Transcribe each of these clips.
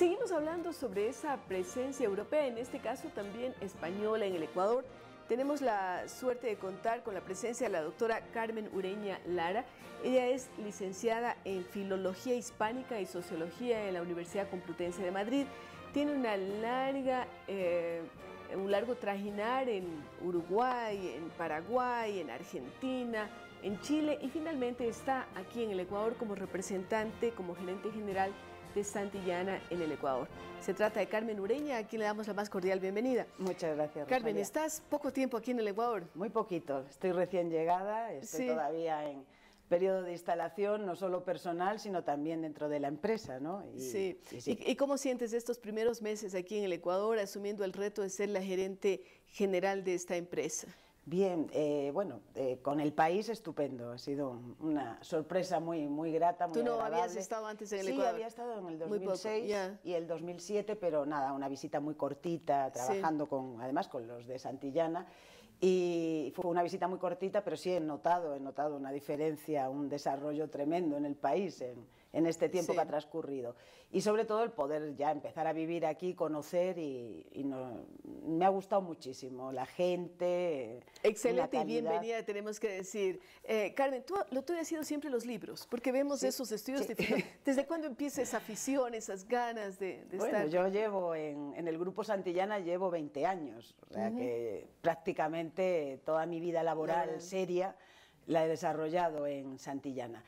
seguimos hablando sobre esa presencia europea, en este caso también española en el Ecuador. Tenemos la suerte de contar con la presencia de la doctora Carmen Ureña Lara. Ella es licenciada en Filología Hispánica y Sociología en la Universidad Complutense de Madrid. Tiene una larga, eh, un largo trajinar en Uruguay, en Paraguay, en Argentina, en Chile y finalmente está aquí en el Ecuador como representante, como gerente general de Santillana en el Ecuador. Se trata de Carmen Ureña, a quien le damos la más cordial bienvenida. Muchas gracias. Carmen, ¿estás poco tiempo aquí en el Ecuador? Muy poquito, estoy recién llegada, estoy todavía en periodo de instalación, no solo personal, sino también dentro de la empresa, ¿no? sí. ¿Y, cómo sientes estos primeros meses aquí en el Ecuador, asumiendo el reto de ser la gerente general de esta empresa? Bien, eh, bueno, eh, con el país estupendo, ha sido una sorpresa muy, muy grata, muy ¿Tú no habías estado antes en el Ecuador? Sí, había estado en el 2006 y el 2007, pero nada, una visita muy cortita, trabajando con, además con los de Santillana, y fue una visita muy cortita, pero sí he notado, he notado una diferencia, un desarrollo tremendo en el país, en, en este tiempo que ha transcurrido. Y sobre todo el poder ya empezar a vivir aquí, conocer y, me ha gustado muchísimo la gente. Excelente y bienvenida, tenemos que decir. Eh, Carmen, tú, lo tuyo ha sido siempre los libros, porque vemos esos estudios. ¿Desde cuándo empieza esa afición, esas ganas de, de bueno, estar? Yo llevo en, el Grupo Santillana llevo 20 años, o sea que prácticamente toda mi vida laboral seria la he desarrollado en Santillana.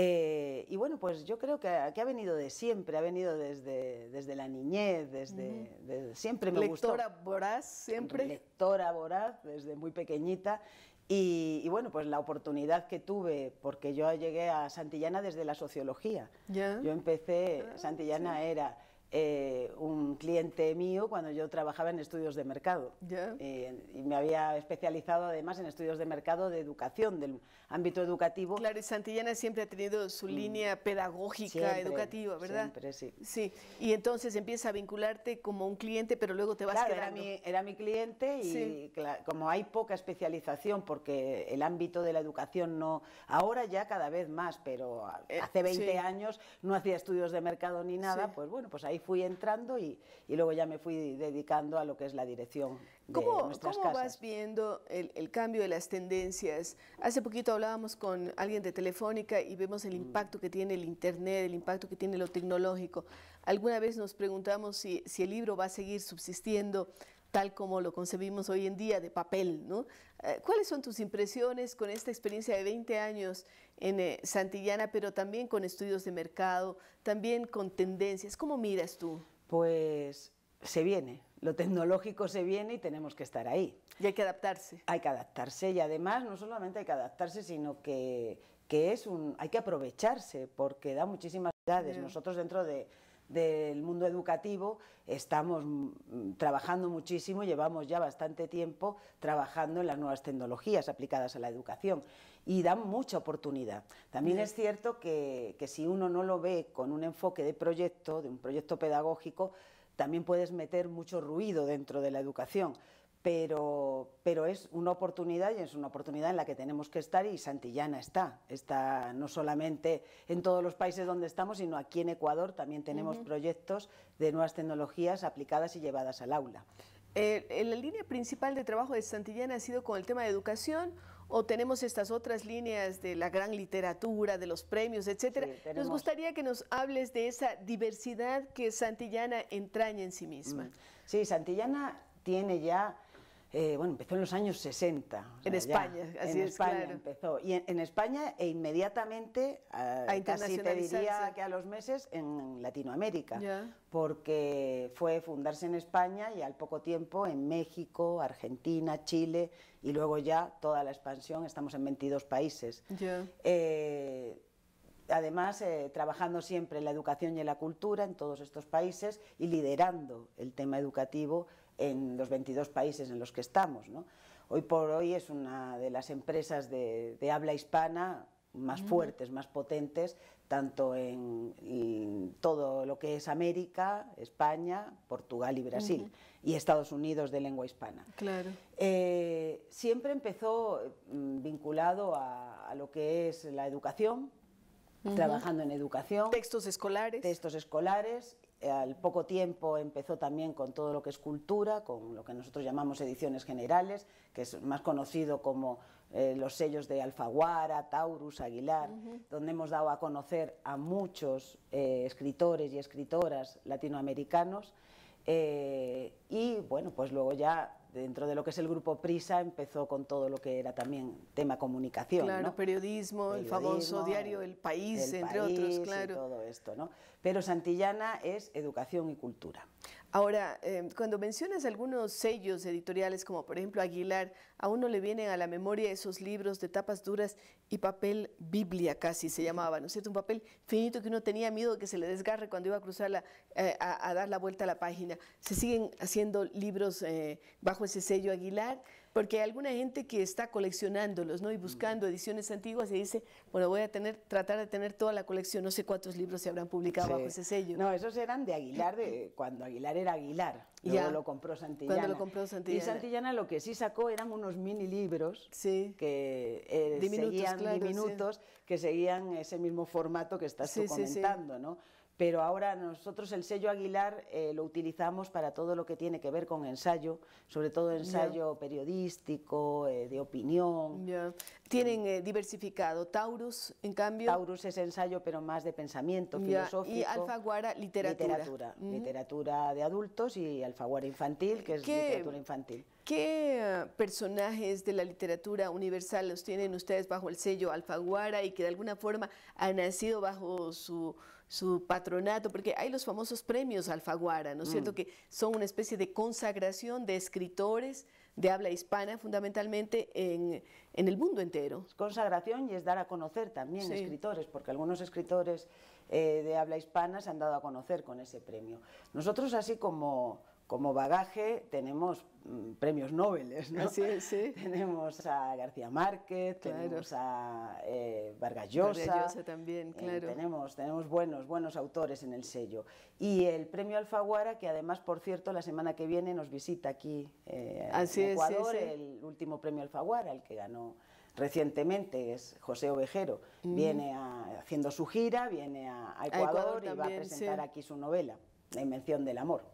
Eh, y bueno, pues yo creo que, aquí ha venido de siempre, ha venido desde, desde la niñez, desde, siempre me gustó. Lectora voraz, siempre. Lectora voraz, desde muy pequeñita. Y, bueno, pues la oportunidad que tuve, porque yo llegué a Santillana desde la sociología. Yo empecé, ah, Santillana era eh, un cliente mío cuando yo trabajaba en estudios de mercado. Eh, y me había especializado además en estudios de mercado de educación, del ámbito educativo. Claro, y Santillana siempre ha tenido su mm. línea pedagógica, educativa, ¿verdad? Siempre, sí. Sí, y entonces empieza a vincularte como un cliente, pero luego te vas a quedando. Era mi, era mi cliente y como hay poca especialización, porque el ámbito de la educación no. Ahora ya cada vez más, pero eh, hace 20 años no hacía estudios de mercado ni nada, pues bueno, pues ahí fui entrando y, y luego ya me fui dedicando a lo que es la dirección. ¿Cómo, ¿cómo vas viendo el, el, cambio de las tendencias? Hace poquito hablábamos con alguien de Telefónica y vemos el mm. impacto que tiene el Internet, el impacto que tiene lo tecnológico. Alguna vez nos preguntamos si, si el libro va a seguir subsistiendo, tal como lo concebimos hoy en día, de papel. ¿no? Eh, ¿Cuáles son tus impresiones con esta experiencia de 20 años en eh, Santillana, pero también con estudios de mercado, también con tendencias? ¿Cómo miras tú? Pues se viene, lo tecnológico se viene y tenemos que estar ahí. Y hay que adaptarse. Hay que adaptarse y además no solamente hay que adaptarse, sino que, que es un, hay que aprovecharse porque da muchísimas edades. Nosotros dentro de, del mundo educativo estamos trabajando muchísimo, llevamos ya bastante tiempo trabajando en las nuevas tecnologías aplicadas a la educación y dan mucha oportunidad. También es cierto que, que si uno no lo ve con un enfoque de proyecto, de un proyecto pedagógico, también puedes meter mucho ruido dentro de la educación pero, pero es una oportunidad y es una oportunidad en la que tenemos que estar y Santillana está, está no solamente en todos los países donde estamos, sino aquí en Ecuador también tenemos proyectos de nuevas tecnologías aplicadas y llevadas al aula. Eh, eh, ¿La línea principal de trabajo de Santillana ha sido con el tema de educación o tenemos estas otras líneas de la gran literatura, de los premios, etcétera? nos gustaría que nos hables de esa diversidad que Santillana entraña en sí misma. Mm, sí, Santillana tiene ya eh, bueno, empezó en los años 60. en España, en España empezó. Y en, España e inmediatamente, ah, casi te diría que a los meses, en Latinoamérica. Porque fue fundarse en España y al poco tiempo en México, Argentina, Chile y luego ya toda la expansión, estamos en 22 países. Eh, además eh, trabajando siempre en la educación y en la cultura en todos estos países y liderando el tema educativo en los 22 países en los que estamos. Hoy por hoy es una de las empresas de, habla hispana más fuertes, más potentes, tanto en, todo lo que es América, España, Portugal y Brasil, y Estados Unidos de lengua hispana. Claro. Eh, siempre empezó mm, vinculado a, lo que es la educación, trabajando en educación. Textos escolares. Textos escolares al poco tiempo empezó también con todo lo que es cultura, con lo que nosotros llamamos ediciones generales, que es más conocido como eh, los sellos de Alfaguara, Taurus, Aguilar, donde hemos dado a conocer a muchos eh, escritores y escritoras latinoamericanos. Eh, y bueno, pues luego ya dentro de lo que es el grupo Prisa, empezó con todo lo que era también tema comunicación. Claro, periodismo, el famoso diario El País, entre otros, claro. Y todo esto, ¿no? Pero Santillana es educación y cultura. Ahora, eh, cuando mencionas algunos sellos editoriales, como por ejemplo Aguilar, a uno le vienen a la memoria esos libros de tapas duras y papel Biblia casi se llamaba, ¿no es cierto? Un papel finito que uno tenía miedo de que se le desgarre cuando iba a cruzar eh, a, dar la vuelta a la página. ¿Se siguen haciendo libros eh, bajo ese sello Aguilar? Porque hay alguna gente que está coleccionándolos, ¿no? Y buscando mm. ediciones antiguas y dice, bueno, voy a tener, tratar de tener toda la colección, no sé cuántos libros se habrán publicado bajo ese sello. No, esos eran de Aguilar, de, cuando Aguilar era Aguilar, luego lo compró Santillana. lo Y Santillana lo que sí sacó eran unos mini libros que eh, seguían que seguían ese mismo formato que estás tú comentando, ¿no? pero ahora nosotros el sello Aguilar eh, lo utilizamos para todo lo que tiene que ver con ensayo, sobre todo ensayo periodístico, eh, de opinión. Tienen eh, diversificado. Taurus, en cambio. Taurus es ensayo, pero más de pensamiento filosofía, filosófico. Y Alfaguara, literatura. Literatura, de adultos y Alfaguara infantil, que es literatura infantil. ¿Qué eh, personajes de la literatura universal los tienen ustedes bajo el sello Alfaguara y que de alguna forma han nacido bajo su, patronato? Porque hay los famosos premios Alfaguara, ¿no es cierto? Mm. Que son una especie de consagración de escritores de habla hispana fundamentalmente en, el mundo entero. Consagración y es dar a conocer también a escritores, porque algunos escritores eh, de habla hispana se han dado a conocer con ese premio. Nosotros así como como bagaje tenemos mm, premios Nobel, ¿no? Ah, sí, sí. tenemos a García Márquez, tenemos a eh, Vargas Llosa, también, eh, claro. tenemos, buenos, buenos autores en el sello. Y el premio Alfaguara, que además, por cierto, la semana que viene nos visita aquí eh, ah, en Ecuador, el último premio Alfaguara, el que ganó recientemente es José Ovejero, viene haciendo su gira, viene a, Ecuador, y va a presentar aquí su novela, La invención del amor.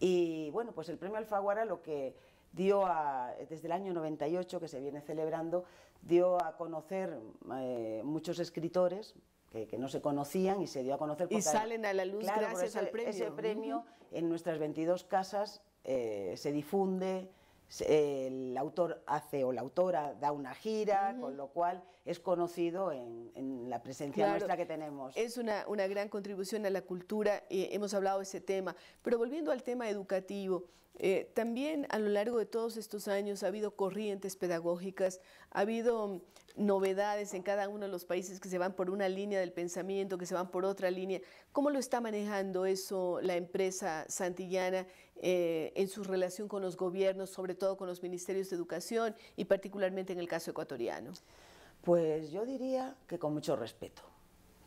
Y bueno, pues el premio Alfaguara lo que dio a, desde el año 98 que se viene celebrando, dio a conocer eh, muchos escritores, que, no se conocían y se dio a conocer. Y salen a la luz gracias al premio. Ese premio en nuestras 22 casas eh, se difunde, el autor hace o la autora da una gira, con lo cual es conocido en, la presencia nuestra que tenemos. Es una, una, gran contribución a la cultura, y eh, hemos hablado de ese tema, pero volviendo al tema educativo, eh, también a lo largo de todos estos años ha habido corrientes pedagógicas, ha habido novedades en cada uno de los países que se van por una línea del pensamiento, que se van por otra línea. ¿Cómo lo está manejando eso la empresa santillana eh, en su relación con los gobiernos, sobre todo con los ministerios de educación y particularmente en el caso ecuatoriano? Pues yo diría que con mucho respeto,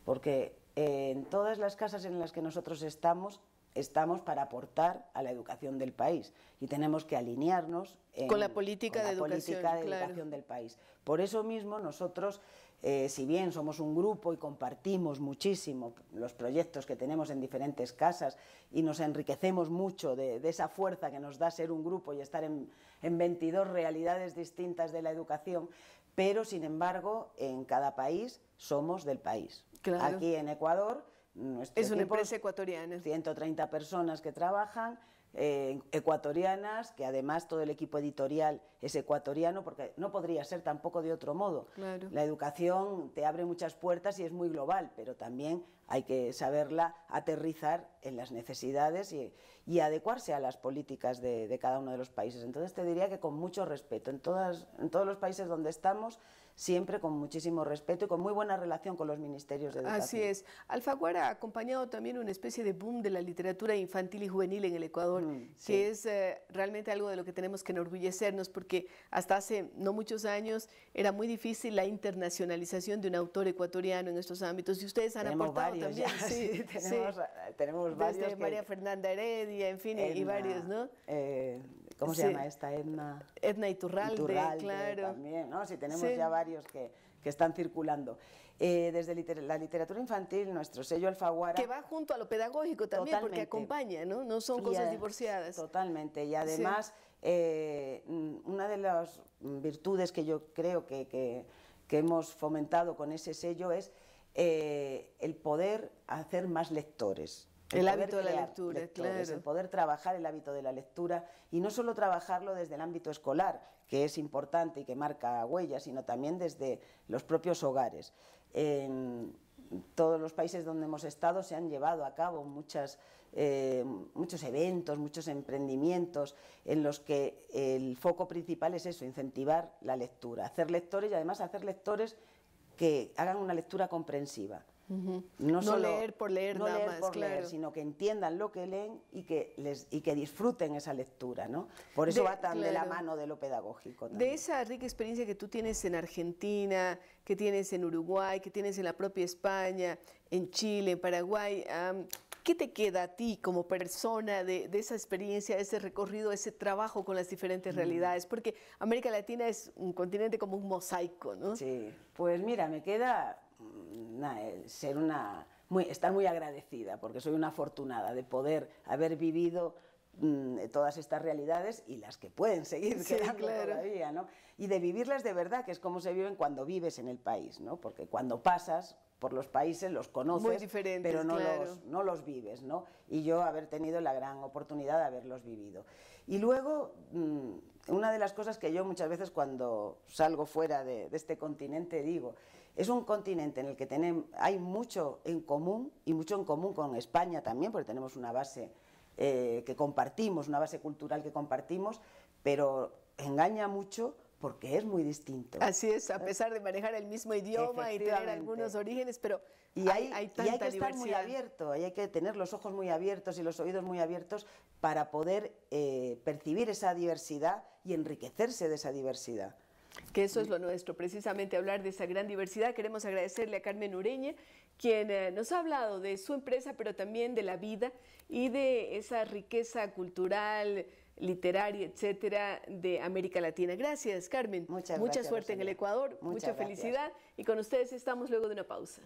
porque en todas las casas en las que nosotros estamos estamos para aportar a la educación del país y tenemos que alinearnos con la política, de, educación, del país. Por eso mismo nosotros, eh, si bien somos un grupo y compartimos muchísimo los proyectos que tenemos en diferentes casas y nos enriquecemos mucho de, esa fuerza que nos da ser un grupo y estar en, 22 realidades distintas de la educación, pero sin embargo en cada país somos del país. Aquí en Ecuador es una empresa ecuatoriana. 130 personas que trabajan, eh, ecuatorianas, que además todo el equipo editorial es ecuatoriano, porque no podría ser tampoco de otro modo. La educación te abre muchas puertas y es muy global, pero también hay que saberla aterrizar en las necesidades y, adecuarse a las políticas de, cada uno de los países. Entonces te diría que con mucho respeto, en todos los países donde estamos, siempre con muchísimo respeto y con muy buena relación con los ministerios de educación. Así es. Alfaguara ha acompañado también una especie de boom de la literatura infantil y juvenil en el Ecuador, mm, que es eh, realmente algo de lo que tenemos que enorgullecernos, porque hasta hace no muchos años era muy difícil la internacionalización de un autor ecuatoriano en estos ámbitos, y ustedes han aportado también. sí, tenemos, varios. María Fernanda Heredia, en fin, y varios, ¿no? Eh, ¿Cómo se llama esta? Edna. Edna Iturralde, claro. También, Si tenemos ya varios que, están circulando. Eh, desde la literatura infantil, nuestro sello Alfaguara. Que va junto a lo pedagógico también, porque acompaña, ¿no? No son cosas eh, divorciadas. Totalmente, y además, eh, una de las virtudes que yo creo que, hemos fomentado con ese sello es el poder hacer más lectores. El, hábito de la lectura, claro. El poder trabajar el hábito de la lectura y no solo trabajarlo desde el ámbito escolar, que es importante y que marca huellas, sino también desde los propios hogares. En todos los países donde hemos estado se han llevado a cabo muchas, eh, muchos eventos, muchos emprendimientos en los que el foco principal es eso, incentivar la lectura, hacer lectores y además hacer lectores que hagan una lectura comprensiva no, solo, leer por leer, no nada leer por leer, sino que entiendan lo que leen y que, les, y que disfruten esa lectura, ¿no? Por eso va tan de la mano de lo pedagógico. De esa rica experiencia que tú tienes en Argentina, que tienes en Uruguay, que tienes en la propia España, en Chile, en Paraguay, ¿Qué te queda a ti como persona de, de, esa experiencia, ese recorrido, ese trabajo con las diferentes mm. realidades? Porque América Latina es un continente como un mosaico, ¿no? Sí, pues mira, me queda eh, ser una, estar muy agradecida, porque soy una afortunada de poder haber vivido mm, todas estas realidades y las que pueden seguir quedando todavía, Y de vivirlas de verdad, que es como se viven cuando vives en el país, Porque cuando pasas por los países los conoces, pero no, los, no los vives, Y yo haber tenido la gran oportunidad de haberlos vivido. Y luego, mm, una de las cosas que yo muchas veces cuando salgo fuera de este continente digo, es un continente en el que hay mucho en común y mucho en común con España también, porque tenemos una base eh, que compartimos, una base cultural que compartimos, pero engaña mucho porque es muy distinto. Así es, a pesar de manejar el mismo idioma y tener algunos orígenes, pero y hay, hay, tanta que estar muy abierto, hay que tener los ojos muy abiertos y los oídos muy abiertos para poder eh, percibir esa diversidad y enriquecerse de esa diversidad que eso es lo nuestro, precisamente hablar de esa gran diversidad. Queremos agradecerle a Carmen Ureña, quien eh, nos ha hablado de su empresa, pero también de la vida y de esa riqueza cultural, literaria, etcétera, de América Latina. Gracias, Carmen. Muchas Mucha suerte en el Ecuador, mucha, felicidad y con ustedes estamos luego de una pausa.